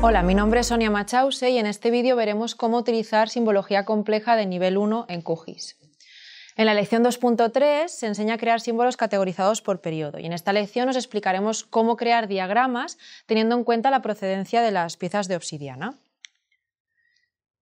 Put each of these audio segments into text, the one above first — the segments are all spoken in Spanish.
Hola, mi nombre es Sonia Machause y en este vídeo veremos cómo utilizar simbología compleja de nivel 1 en QGIS. En la lección 2.3 se enseña a crear símbolos categorizados por periodo y en esta lección os explicaremos cómo crear diagramas teniendo en cuenta la procedencia de las piezas de obsidiana.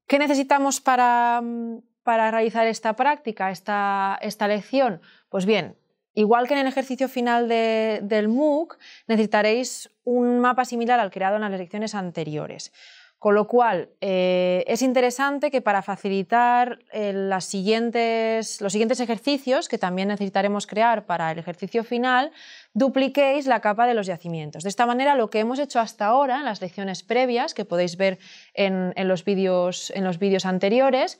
¿Qué necesitamos para, mm, realizar esta práctica, esta, esta lección? Pues bien, Igual que en el ejercicio final del MOOC, necesitaréis un mapa similar al creado en las lecciones anteriores. Con lo cual, eh, es interesante que para facilitar eh, las siguientes, los siguientes ejercicios que también necesitaremos crear para el ejercicio final, dupliquéis la capa de los yacimientos. De esta manera, lo que hemos hecho hasta ahora en las lecciones previas, que podéis ver en, en los vídeos anteriores,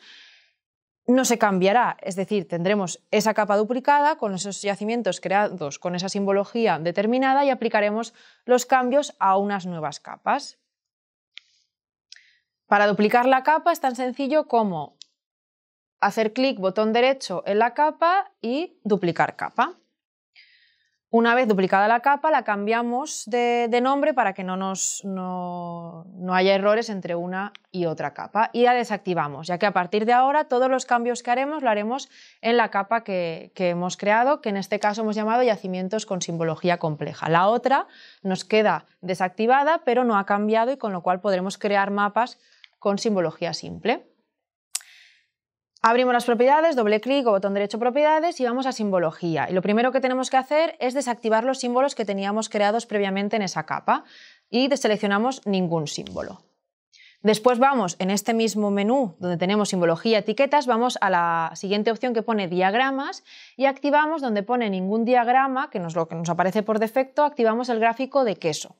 no se cambiará, es decir, tendremos esa capa duplicada con esos yacimientos creados con esa simbología determinada y aplicaremos los cambios a unas nuevas capas. Para duplicar la capa es tan sencillo como hacer clic botón derecho en la capa y duplicar capa. Una vez duplicada la capa, la cambiamos de, nombre para que no, haya errores entre una y otra capa y la desactivamos, ya que a partir de ahora todos los cambios que haremos lo haremos en la capa que, que hemos creado, que en este caso hemos llamado yacimientos con simbología compleja. La otra nos queda desactivada, pero no ha cambiado y con lo cual podremos crear mapas con simbología simple. Abrimos las propiedades, doble clic o botón derecho propiedades y vamos a simbología. Y lo primero que tenemos que hacer es desactivar los símbolos que teníamos creados previamente en esa capa y deseleccionamos ningún símbolo. Después vamos en este mismo menú donde tenemos simbología, etiquetas, vamos a la siguiente opción que pone diagramas y activamos donde pone ningún diagrama, que nos lo que nos aparece por defecto, activamos el gráfico de queso.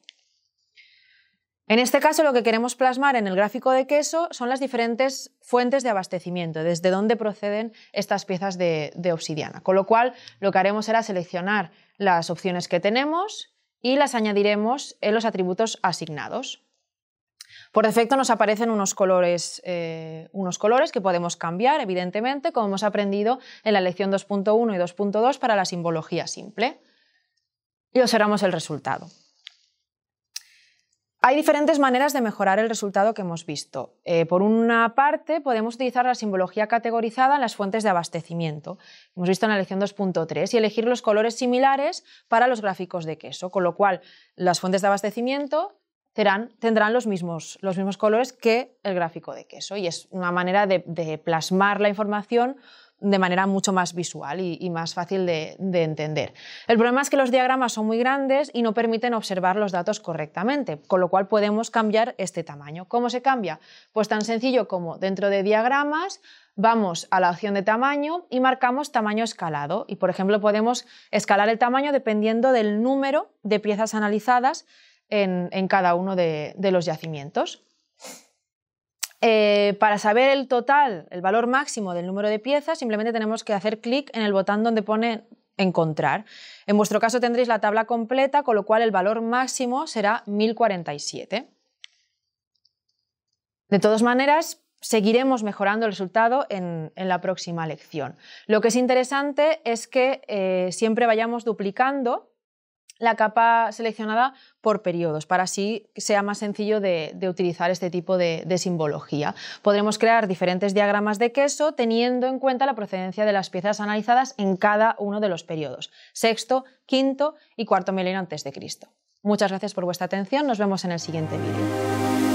En este caso, lo que queremos plasmar en el gráfico de queso son las diferentes fuentes de abastecimiento, desde dónde proceden estas piezas de, obsidiana. Con lo cual, lo que haremos será seleccionar las opciones que tenemos y las añadiremos en los atributos asignados. Por defecto nos aparecen unos colores, eh, unos colores que podemos cambiar, evidentemente, como hemos aprendido en la lección 2.1 y 2.2 para la simbología simple. Y observamos el resultado. Hay diferentes maneras de mejorar el resultado que hemos visto. Eh, por una parte, podemos utilizar la simbología categorizada en las fuentes de abastecimiento, hemos visto en la lección 2.3, y elegir los colores similares para los gráficos de queso, con lo cual las fuentes de abastecimiento tendrán, los mismos, colores que el gráfico de queso, y es una manera de plasmar la información de manera mucho más visual y, más fácil de, entender. El problema es que los diagramas son muy grandes y no permiten observar los datos correctamente, con lo cual podemos cambiar este tamaño. ¿Cómo se cambia? Pues tan sencillo como dentro de diagramas vamos a la opción de tamaño y marcamos tamaño escalado. Y por ejemplo podemos escalar el tamaño dependiendo del número de piezas analizadas en, cada uno de los yacimientos. Eh, para saber el total, el valor máximo del número de piezas, simplemente tenemos que hacer clic en el botón donde pone encontrar. En vuestro caso tendréis la tabla completa, con lo cual el valor máximo será 1047. De todas maneras, seguiremos mejorando el resultado en, la próxima lección. Lo que es interesante es que eh, siempre vayamos duplicando la capa seleccionada por periodos, para así sea más sencillo de, utilizar este tipo de, simbología. Podremos crear diferentes diagramas de queso teniendo en cuenta la procedencia de las piezas analizadas en cada uno de los periodos, sexto, quinto y cuarto milenio antes de Cristo. Muchas gracias por vuestra atención, nos vemos en el siguiente vídeo.